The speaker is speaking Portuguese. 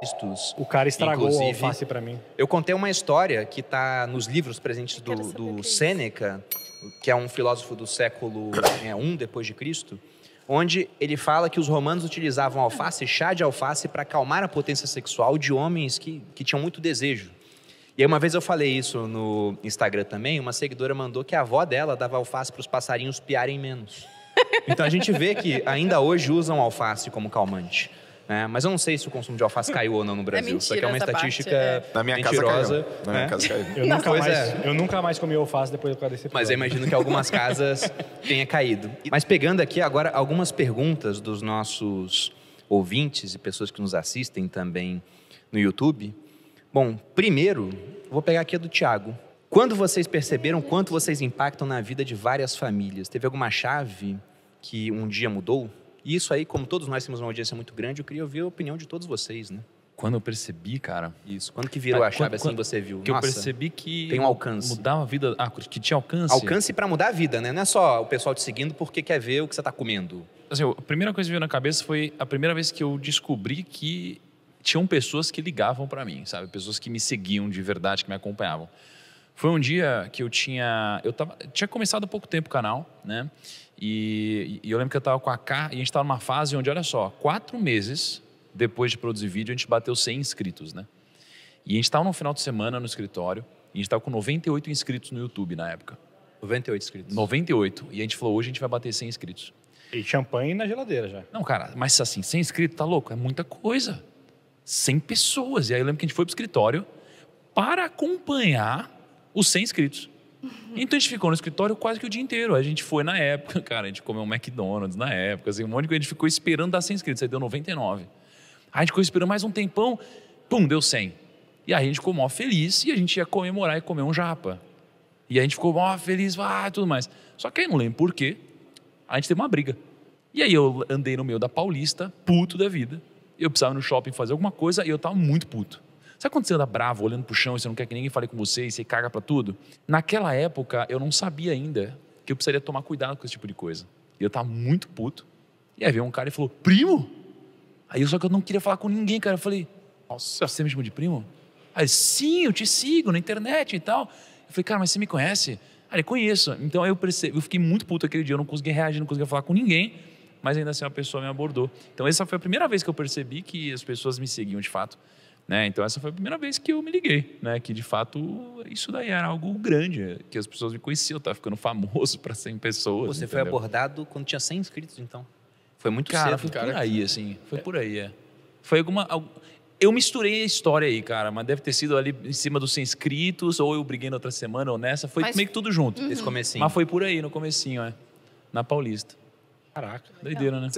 textos. O cara estragou a alface para mim. Eu contei uma história que está nos livros presentes do, do é Sêneca, que é um filósofo do século é, né, I depois de Cristo, onde ele fala que os romanos utilizavam alface, chá de alface, para acalmar a potência sexual de homens que, que tinham muito desejo. E aí uma vez eu falei isso no Instagram também, uma seguidora mandou que a avó dela dava alface para os passarinhos piarem menos. Então a gente vê que ainda hoje usam alface como calmante. Né? Mas eu não sei se o consumo de alface caiu ou não no é Brasil. É mentira, Isso aqui é uma estatística parte, é. Na minha mentirosa. Casa caiu. Na minha casa caiu. Né? Eu, nunca é. mais, é. eu nunca mais comi alface depois do desse episódio. Mas eu imagino que algumas casas tenha caído. Mas pegando aqui agora algumas perguntas dos nossos ouvintes e pessoas que nos assistem também no YouTube. Bom, primeiro, vou pegar aqui a do Tiago. Quando vocês perceberam quanto vocês impactam na vida de várias famílias? Teve alguma chave que um dia mudou? E isso aí, como todos nós temos uma audiência muito grande, eu queria ouvir a opinião de todos vocês, né? Quando eu percebi, cara. Isso. Quando que virou ah, a chave quando, assim quando, você viu? Que Nossa, eu percebi que. Tem um alcance. Mudar a vida. Ah, que tinha alcance. Alcance para mudar a vida, né? Não é só o pessoal te seguindo porque quer ver o que você tá comendo. Assim, a primeira coisa que veio na cabeça foi a primeira vez que eu descobri que tinham pessoas que ligavam para mim, sabe? Pessoas que me seguiam de verdade, que me acompanhavam. Foi um dia que eu tinha. Eu tava, tinha começado há pouco tempo o canal, né? E, e eu lembro que eu estava com a K e a gente estava numa fase onde, olha só, quatro meses depois de produzir vídeo, a gente bateu 100 inscritos, né? E a gente estava no final de semana no escritório e a gente estava com 98 inscritos no YouTube na época. 98 inscritos. 98. E a gente falou, hoje a gente vai bater 100 inscritos. E champanhe na geladeira já. Não, cara, mas assim, 100 inscritos, tá louco? É muita coisa. 100 pessoas. E aí eu lembro que a gente foi pro escritório para acompanhar os 100 inscritos. Então a gente ficou no escritório quase que o dia inteiro. A gente foi na época, cara, a gente comeu um McDonald's na época, assim, um monte de coisa. A gente ficou esperando dar 100 inscritos, aí deu 99. Aí a gente ficou esperando mais um tempão, pum, deu 100. E aí a gente ficou mó feliz e a gente ia comemorar e comer um japa. E a gente ficou mó feliz, ah, tudo mais. Só que aí não lembro porquê, a gente teve uma briga. E aí eu andei no meio da Paulista, puto da vida. Eu precisava ir no shopping fazer alguma coisa e eu tava muito puto. Sabe quando você anda bravo, olhando para o chão, e você não quer que ninguém fale com você e você caga para tudo? Naquela época, eu não sabia ainda que eu precisaria tomar cuidado com esse tipo de coisa. E eu estava muito puto. E aí veio um cara e falou, primo? Aí eu só que eu não queria falar com ninguém, cara. Eu falei, nossa, você é me chamou de primo? Aí, sim, eu te sigo na internet e tal. Eu falei, cara, mas você me conhece? Aí conheço. Então eu, percebi, eu fiquei muito puto aquele dia, eu não conseguia reagir, não conseguia falar com ninguém, mas ainda assim uma pessoa me abordou. Então essa foi a primeira vez que eu percebi que as pessoas me seguiam de fato. Né? Então, essa foi a primeira vez que eu me liguei, né? Que, de fato, isso daí era algo grande, que as pessoas me conheciam, eu ficando famoso para 100 pessoas. Você entendeu? foi abordado quando tinha 100 inscritos, então? Foi muito cara, cedo. Foi cara, por aí, assim. Foi é. por aí, é. Foi alguma... Eu misturei a história aí, cara, mas deve ter sido ali em cima dos 100 inscritos, ou eu briguei na outra semana, ou nessa. Foi mas... meio que tudo junto. Uhum. Esse comecinho. Mas foi por aí, no comecinho, é. Na Paulista. Caraca. Doideira, né?